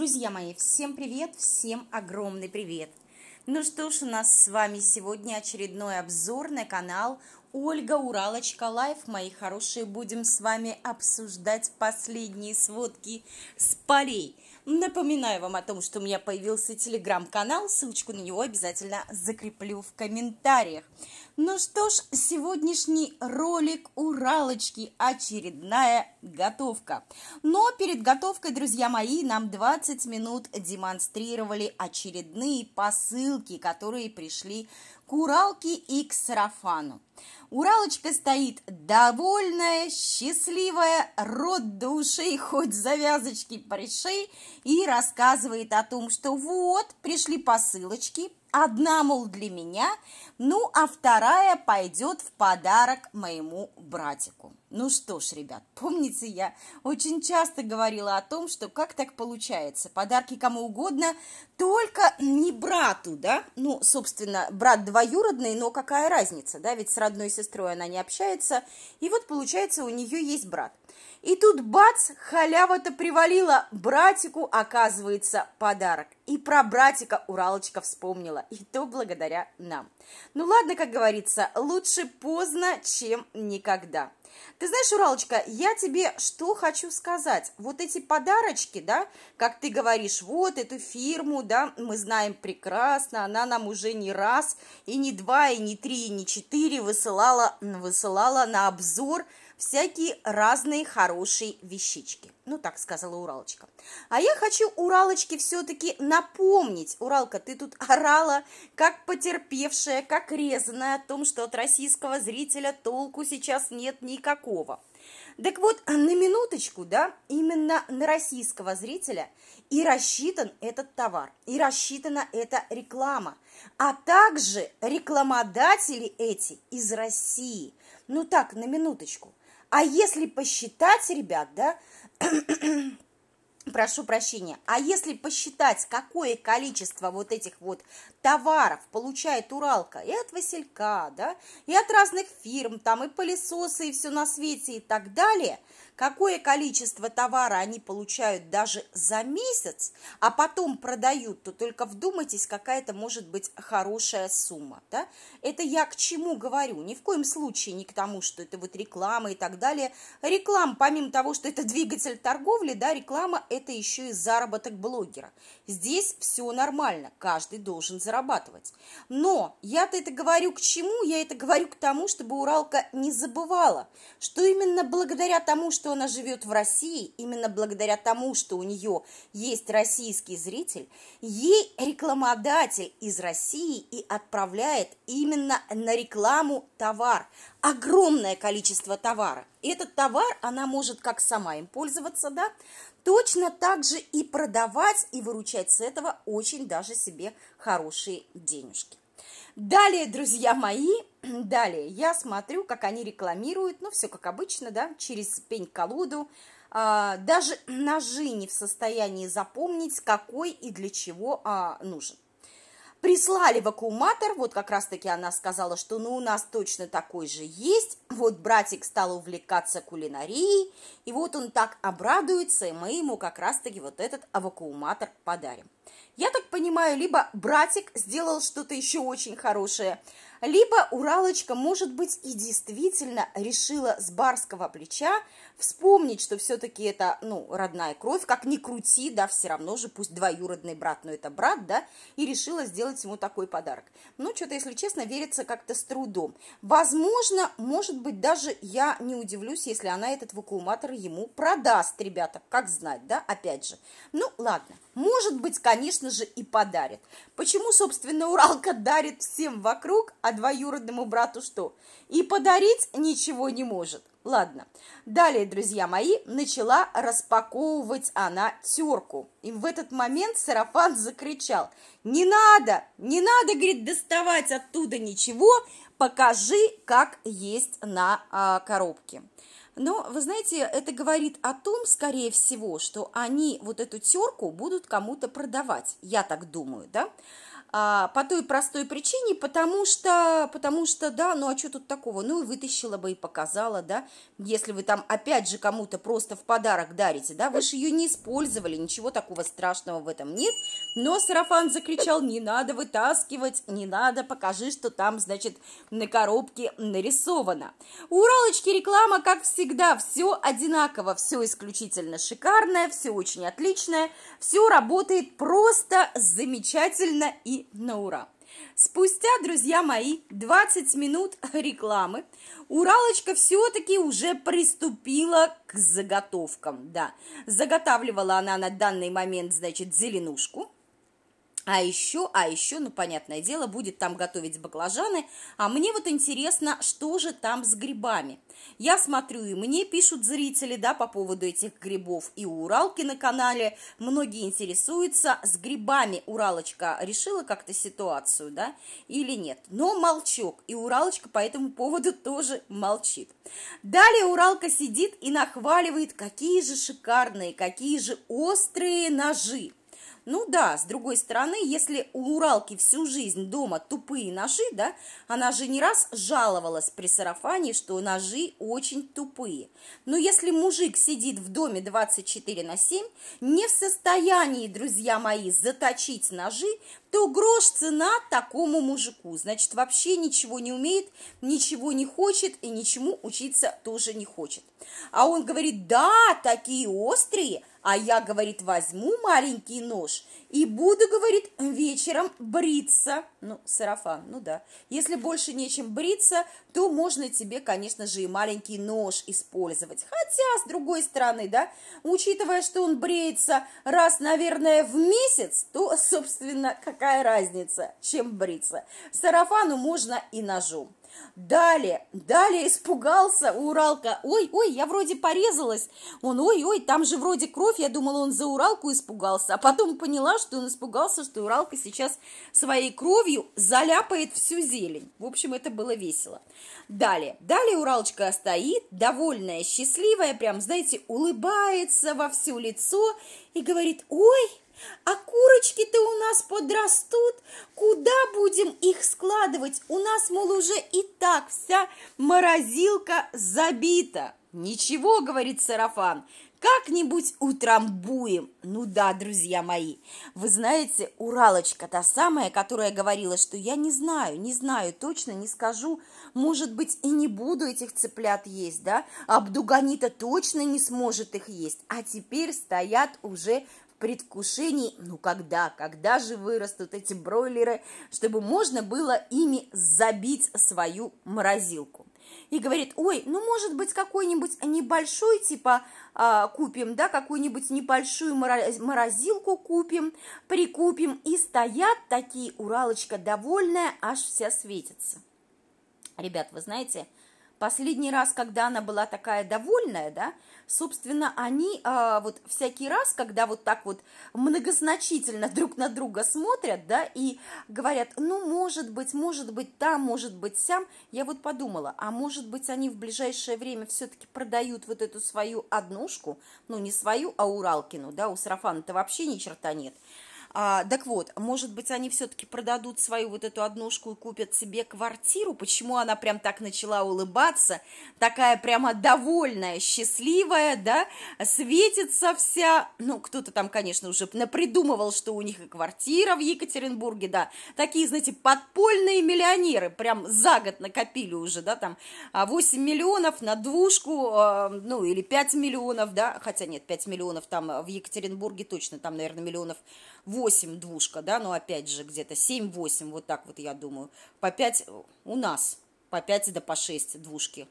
Друзья мои, всем привет, всем огромный привет! Ну что ж, у нас с вами сегодня очередной обзор на канал Ольга Уралочка Лайф. Мои хорошие, будем с вами обсуждать последние сводки с полей. Напоминаю вам о том, что у меня появился телеграм-канал, ссылочку на него обязательно закреплю в комментариях. Ну что ж, сегодняшний ролик Уралочки, очередная готовка. Но перед готовкой, друзья мои, нам 20 минут демонстрировали очередные посылки, которые пришли к Уралке и к сарафану. Уралочка стоит довольная, счастливая, рот до ушей, хоть завязочки пришей, и рассказывает о том, что вот, пришли посылочки, Одна, мол, для меня, ну, а вторая пойдет в подарок моему братику. Ну что ж, ребят, помните, я очень часто говорила о том, что как так получается, подарки кому угодно, только не брату, да? Ну, собственно, брат двоюродный, но какая разница, да, ведь с родной сестрой она не общается, и вот, получается, у нее есть брат. И тут бац, халява-то привалила. Братику, оказывается, подарок. И про братика Уралочка вспомнила. И то благодаря нам. Ну ладно, как говорится, лучше поздно, чем никогда. Ты знаешь, Уралочка, я тебе что хочу сказать. Вот эти подарочки, да, как ты говоришь, вот эту фирму, да, мы знаем прекрасно, она нам уже не раз, и не два, и не три, и не четыре высылала, высылала на обзор, всякие разные хорошие вещички. Ну, так сказала Уралочка. А я хочу Уралочке все-таки напомнить. Уралка, ты тут орала, как потерпевшая, как резаная о том, что от российского зрителя толку сейчас нет никакого. Так вот, на минуточку, да, именно на российского зрителя и рассчитан этот товар, и рассчитана эта реклама, а также рекламодатели эти из России. Ну так, на минуточку. А если посчитать, ребят, да, прошу прощения, а если посчитать, какое количество вот этих вот товаров получает Уралка и от Василька, да, и от разных фирм, там и пылесосы, и все на свете, и так далее – какое количество товара они получают даже за месяц, а потом продают, то только вдумайтесь, какая это может быть хорошая сумма. Да? Это я к чему говорю? Ни в коем случае не к тому, что это вот реклама и так далее. Реклама, помимо того, что это двигатель торговли, да, реклама – это еще и заработок блогера. Здесь все нормально, каждый должен зарабатывать. Но я-то это говорю к чему? Я это говорю к тому, чтобы Уралка не забывала, что именно благодаря тому, что она живет в России, именно благодаря тому, что у нее есть российский зритель, ей рекламодатель из России и отправляет именно на рекламу товар. Огромное количество товара. Этот товар она может как сама им пользоваться, да, точно так же и продавать и выручать с этого очень даже себе хорошие денежки. Далее, друзья мои, Далее, я смотрю, как они рекламируют, ну, все как обычно, да, через пень-колоду. А, даже ножи не в состоянии запомнить, какой и для чего а, нужен. Прислали вакууматор, вот как раз-таки она сказала, что ну у нас точно такой же есть. Вот братик стал увлекаться кулинарией, и вот он так обрадуется, и мы ему как раз-таки вот этот вакууматор подарим. Я так понимаю, либо братик сделал что-то еще очень хорошее – либо Уралочка, может быть, и действительно решила с барского плеча вспомнить, что все-таки это, ну, родная кровь, как ни крути, да, все равно же, пусть двоюродный брат, но это брат, да, и решила сделать ему такой подарок. Ну, что-то, если честно, верится как-то с трудом. Возможно, может быть, даже я не удивлюсь, если она этот вакууматор ему продаст, ребята, как знать, да, опять же. Ну, ладно, может быть, конечно же, и подарит. Почему, собственно, Уралка дарит всем вокруг, а а двоюродному брату что? И подарить ничего не может. Ладно. Далее, друзья мои, начала распаковывать она терку. И в этот момент сарафан закричал. Не надо, не надо, говорит, доставать оттуда ничего, покажи, как есть на а, коробке. Но, вы знаете, это говорит о том, скорее всего, что они вот эту терку будут кому-то продавать. Я так думаю, да? а, по той простой причине, потому что, потому что, да, ну а что тут такого? Ну и вытащила бы и показала, да, если вы там опять же кому-то просто в подарок дарите, да, вы же ее не использовали, ничего такого страшного в этом нет, но сарафан закричал, не надо вытаскивать, не надо, покажи, что там, значит, на коробке нарисовано. У Уралочки реклама, как всегда, все одинаково, все исключительно шикарное, все очень отличное, все работает просто замечательно и на ура. Спустя, друзья мои, 20 минут рекламы, Уралочка все-таки уже приступила к заготовкам, да. Заготавливала она на данный момент, значит, зеленушку, а еще, а еще, ну, понятное дело, будет там готовить баклажаны. А мне вот интересно, что же там с грибами. Я смотрю, и мне пишут зрители, да, по поводу этих грибов. И у Уралки на канале многие интересуются, с грибами Уралочка решила как-то ситуацию, да, или нет. Но молчок, и Уралочка по этому поводу тоже молчит. Далее Уралка сидит и нахваливает, какие же шикарные, какие же острые ножи. Ну да, с другой стороны, если у Уралки всю жизнь дома тупые ножи, да, она же не раз жаловалась при сарафане, что ножи очень тупые. Но если мужик сидит в доме 24 на 7, не в состоянии, друзья мои, заточить ножи, то грош цена такому мужику. Значит, вообще ничего не умеет, ничего не хочет и ничему учиться тоже не хочет. А он говорит, да, такие острые, а я, говорит, возьму маленький нож и буду, говорит, вечером бриться. Ну, сарафан, ну да. Если больше нечем бриться, то можно тебе, конечно же, и маленький нож использовать. Хотя, с другой стороны, да, учитывая, что он бреется раз, наверное, в месяц, то, собственно, какая разница, чем бриться. Сарафану можно и ножом. Далее, далее испугался у Уралка. Ой, ой, я вроде порезалась. Он, ой, ой, там же вроде кровь. Я думала, он за Уралку испугался. А потом поняла, что он испугался, что Уралка сейчас своей кровью заляпает всю зелень. В общем, это было весело. Далее, далее Уралочка стоит, довольная, счастливая, прям, знаете, улыбается во все лицо и говорит, ой, а курочки-то у нас подрастут, куда будем их складывать? У нас, мол, уже и так вся морозилка забита. Ничего, говорит сарафан, как-нибудь утрамбуем. Ну да, друзья мои, вы знаете, Уралочка та самая, которая говорила, что я не знаю, не знаю, точно не скажу, может быть, и не буду этих цыплят есть, да, Абдуганита точно не сможет их есть, а теперь стоят уже предвкушении, ну когда, когда же вырастут эти бройлеры, чтобы можно было ими забить свою морозилку. И говорит, ой, ну может быть какой-нибудь небольшой, типа э, купим, да, какую-нибудь небольшую морозилку купим, прикупим. И стоят такие, Уралочка довольная, аж вся светится. Ребят, вы знаете, Последний раз, когда она была такая довольная, да, собственно, они э, вот всякий раз, когда вот так вот многозначительно друг на друга смотрят, да, и говорят, ну, может быть, может быть, там, может быть, сям, я вот подумала, а может быть, они в ближайшее время все-таки продают вот эту свою однушку, ну, не свою, а Уралкину, да, у Сарафана-то вообще ни черта нет, а, так вот, может быть, они все-таки продадут свою вот эту однушку и купят себе квартиру? Почему она прям так начала улыбаться, такая прямо довольная, счастливая, да, светится вся. Ну, кто-то там, конечно, уже напридумывал, что у них и квартира в Екатеринбурге, да. Такие, знаете, подпольные миллионеры прям за год накопили уже, да, там 8 а, миллионов на двушку, а, ну, или 5 миллионов, да, хотя нет, 5 миллионов там в Екатеринбурге точно, там, наверное, миллионов 8 7-8 двушка, да, но опять же где-то 7-8, вот так вот я думаю. По 5 у нас, по 5 да по 6 двушки.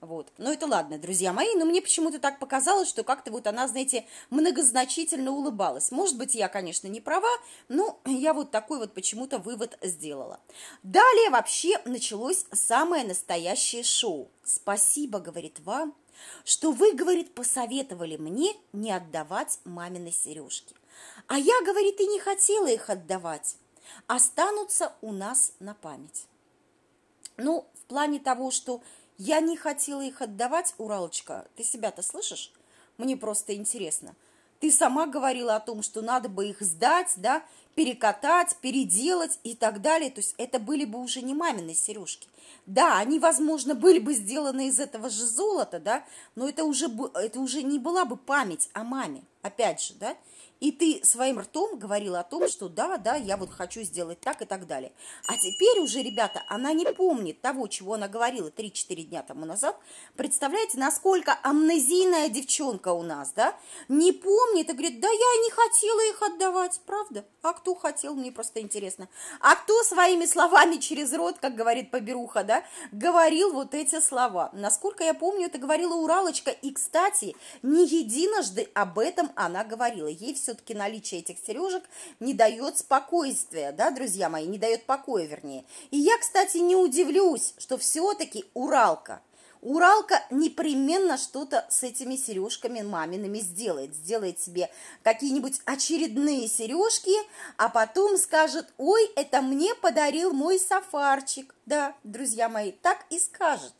Вот. Но ну, это ладно, друзья мои, но мне почему-то так показалось, что как-то вот она, знаете, многозначительно улыбалась. Может быть, я, конечно, не права, но я вот такой вот почему-то вывод сделала. Далее вообще началось самое настоящее шоу. «Спасибо, — говорит вам, — что вы, — говорит, — посоветовали мне не отдавать маминой сережки. А я, говорит, и не хотела их отдавать. Останутся у нас на память. Ну, в плане того, что я не хотела их отдавать, Уралочка, ты себя-то слышишь? Мне просто интересно. Ты сама говорила о том, что надо бы их сдать, да, перекатать, переделать и так далее. То есть это были бы уже не мамины сережки. Да, они, возможно, были бы сделаны из этого же золота, да, но это уже, это уже не была бы память о маме, опять же, да. И ты своим ртом говорил о том, что да, да, я вот хочу сделать так и так далее. А теперь уже, ребята, она не помнит того, чего она говорила 3-4 дня тому назад. Представляете, насколько амнезийная девчонка у нас, да? Не помнит и говорит, да я не хотела их отдавать, правда? А кто хотел, мне просто интересно. А кто своими словами через рот, как говорит Поберуха, да, говорил вот эти слова? Насколько я помню, это говорила Уралочка. И, кстати, не единожды об этом она говорила. Ей все все-таки наличие этих сережек не дает спокойствия, да, друзья мои, не дает покоя, вернее. И я, кстати, не удивлюсь, что все-таки Уралка, Уралка непременно что-то с этими сережками мамиными сделает. Сделает себе какие-нибудь очередные сережки, а потом скажет, ой, это мне подарил мой сафарчик. Да, друзья мои, так и скажет.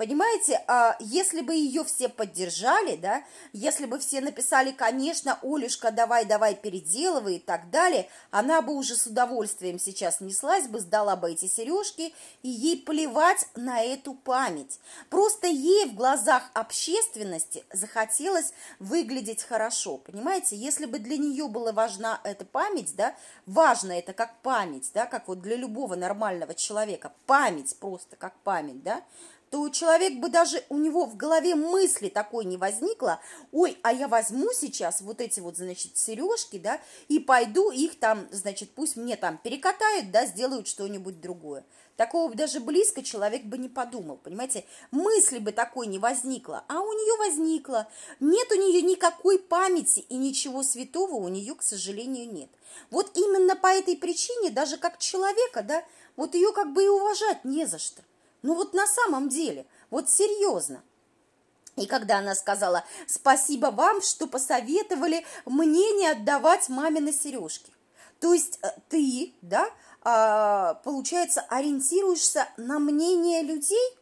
Понимаете, а если бы ее все поддержали, да, если бы все написали, конечно, Олюшка, давай, давай, переделывай и так далее, она бы уже с удовольствием сейчас неслась бы, сдала бы эти сережки, и ей плевать на эту память. Просто ей в глазах общественности захотелось выглядеть хорошо, понимаете, если бы для нее была важна эта память, да, важно это как память, да, как вот для любого нормального человека, память просто как память, да, то у человека бы даже у него в голове мысли такой не возникло, ой, а я возьму сейчас вот эти вот, значит, сережки, да, и пойду их там, значит, пусть мне там перекатают, да, сделают что-нибудь другое. Такого даже близко человек бы не подумал, понимаете? Мысли бы такой не возникло, а у нее возникло. Нет у нее никакой памяти и ничего святого у нее, к сожалению, нет. Вот именно по этой причине даже как человека, да, вот ее как бы и уважать не за что. Ну вот на самом деле, вот серьезно. И когда она сказала «Спасибо вам, что посоветовали мне не отдавать маме на сережки». То есть э, ты, да, а, получается, ориентируешься на мнение людей?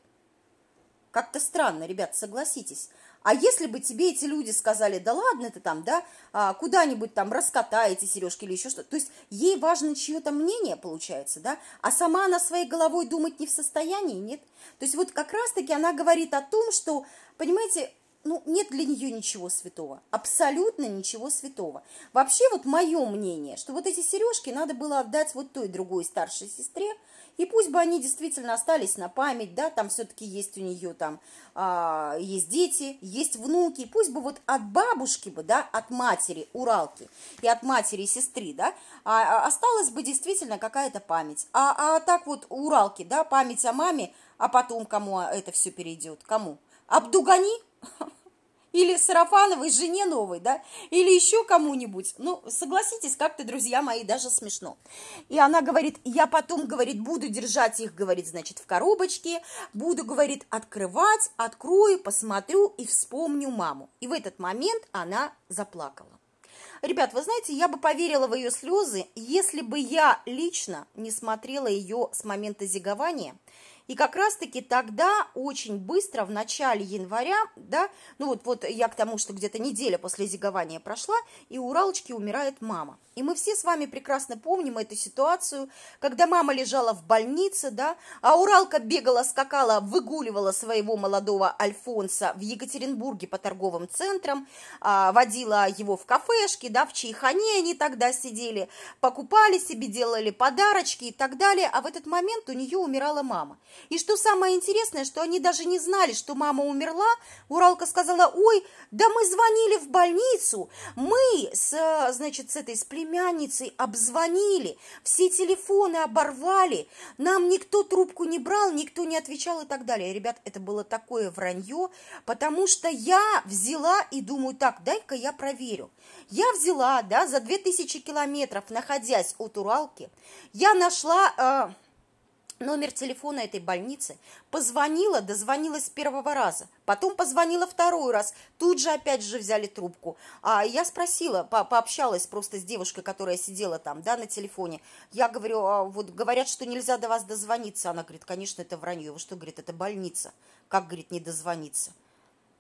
Как-то странно, ребят, согласитесь. А если бы тебе эти люди сказали, да ладно ты там, да, а, куда-нибудь там раскатаете сережки или еще что-то, то есть ей важно чье-то мнение получается, да, а сама она своей головой думать не в состоянии, нет. То есть вот как раз-таки она говорит о том, что, понимаете, ну, нет для нее ничего святого, абсолютно ничего святого. Вообще вот мое мнение, что вот эти сережки надо было отдать вот той другой старшей сестре, и пусть бы они действительно остались на память, да, там все-таки есть у нее там, а, есть дети, есть внуки, пусть бы вот от бабушки бы, да, от матери, Уралки, и от матери, сестры, да, а, а, осталась бы действительно какая-то память. А, а так вот Уралки, да, память о маме, а потом кому это все перейдет, кому? Абдугани? или Сарафановой жене новой, да, или еще кому-нибудь. Ну, согласитесь, как-то, друзья мои, даже смешно. И она говорит, я потом, говорит, буду держать их, говорит, значит, в коробочке, буду, говорит, открывать, открою, посмотрю и вспомню маму. И в этот момент она заплакала. Ребят, вы знаете, я бы поверила в ее слезы, если бы я лично не смотрела ее с момента зигования и как раз-таки тогда очень быстро, в начале января, да, ну вот, вот я к тому, что где-то неделя после зигования прошла, и у Ралочки умирает мама. И мы все с вами прекрасно помним эту ситуацию, когда мама лежала в больнице, да, а Уралка бегала, скакала, выгуливала своего молодого Альфонса в Екатеринбурге по торговым центрам, а, водила его в кафешки, да, в чайхане они тогда сидели, покупали себе, делали подарочки и так далее, а в этот момент у нее умирала мама. И что самое интересное, что они даже не знали, что мама умерла. Уралка сказала, ой, да мы звонили в больницу, мы, с, значит, с этой, с племянницей обзвонили, все телефоны оборвали, нам никто трубку не брал, никто не отвечал и так далее. Ребят, это было такое вранье, потому что я взяла и думаю, так, дай-ка я проверю. Я взяла, да, за 2000 километров, находясь от Уралки, я нашла... Э, номер телефона этой больницы, позвонила, дозвонилась с первого раза, потом позвонила второй раз, тут же опять же взяли трубку. А я спросила, по пообщалась просто с девушкой, которая сидела там, да, на телефоне. Я говорю, а вот говорят, что нельзя до вас дозвониться. Она говорит, конечно, это вранье. Вы что, говорит, это больница. Как, говорит, не дозвониться?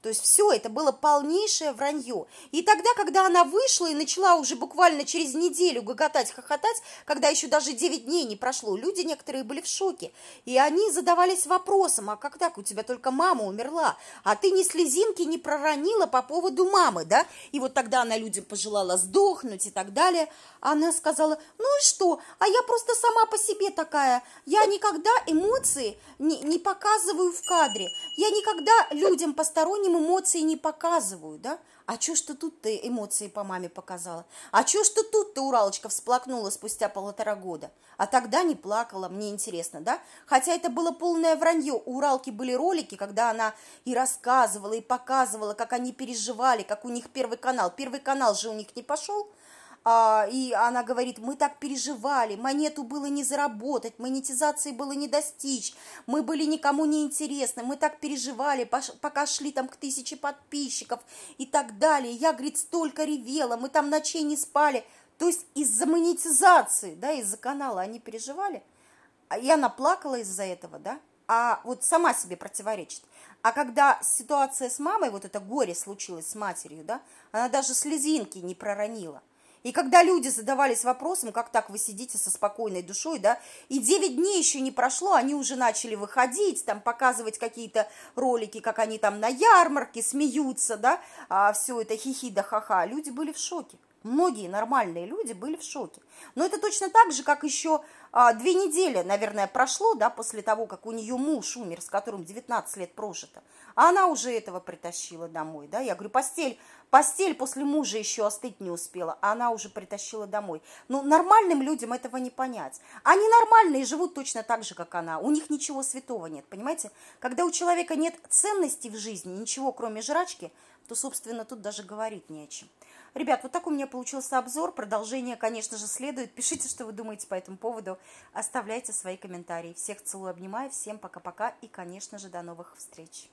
То есть все это было полнейшее вранье. И тогда, когда она вышла и начала уже буквально через неделю гоготать, хохотать, когда еще даже 9 дней не прошло, люди некоторые были в шоке. И они задавались вопросом, а как так, у тебя только мама умерла, а ты ни слезинки не проронила по поводу мамы, да? И вот тогда она людям пожелала сдохнуть и так далее. Она сказала, ну и что, а я просто сама по себе такая, я никогда эмоции не, не показываю в кадре, я никогда людям посторонним эмоции не показываю, да? А чё что тут ты эмоции по маме показала? А чё что тут ты, Уралочка, всплакнула спустя полтора года? А тогда не плакала, мне интересно, да? Хотя это было полное вранье. У Уралки были ролики, когда она и рассказывала, и показывала, как они переживали, как у них Первый канал. Первый канал же у них не пошел, а, и она говорит, мы так переживали, монету было не заработать, монетизации было не достичь, мы были никому не интересны, мы так переживали, пока шли там к тысяче подписчиков и так далее. Я, говорит, столько ревела, мы там ночей не спали. То есть из-за монетизации, да, из-за канала они переживали. А, и она плакала из-за этого, да, а вот сама себе противоречит. А когда ситуация с мамой, вот это горе случилось с матерью, да, она даже слезинки не проронила. И когда люди задавались вопросом, как так вы сидите со спокойной душой, да, и 9 дней еще не прошло, они уже начали выходить, там, показывать какие-то ролики, как они там на ярмарке смеются, да, а все это хихи да ха-ха, люди были в шоке. Многие нормальные люди были в шоке. Но это точно так же, как еще а, две недели, наверное, прошло, да, после того, как у нее муж умер, с которым 19 лет прожито. А она уже этого притащила домой, да. Я говорю, постель, постель после мужа еще остыть не успела, а она уже притащила домой. Ну, нормальным людям этого не понять. Они нормальные живут точно так же, как она. У них ничего святого нет, понимаете? Когда у человека нет ценностей в жизни, ничего кроме жрачки, то, собственно, тут даже говорить не о чем. Ребят, вот так у меня получился обзор. Продолжение, конечно же, следует. Пишите, что вы думаете по этому поводу. Оставляйте свои комментарии. Всех целую, обнимаю. Всем пока-пока и, конечно же, до новых встреч.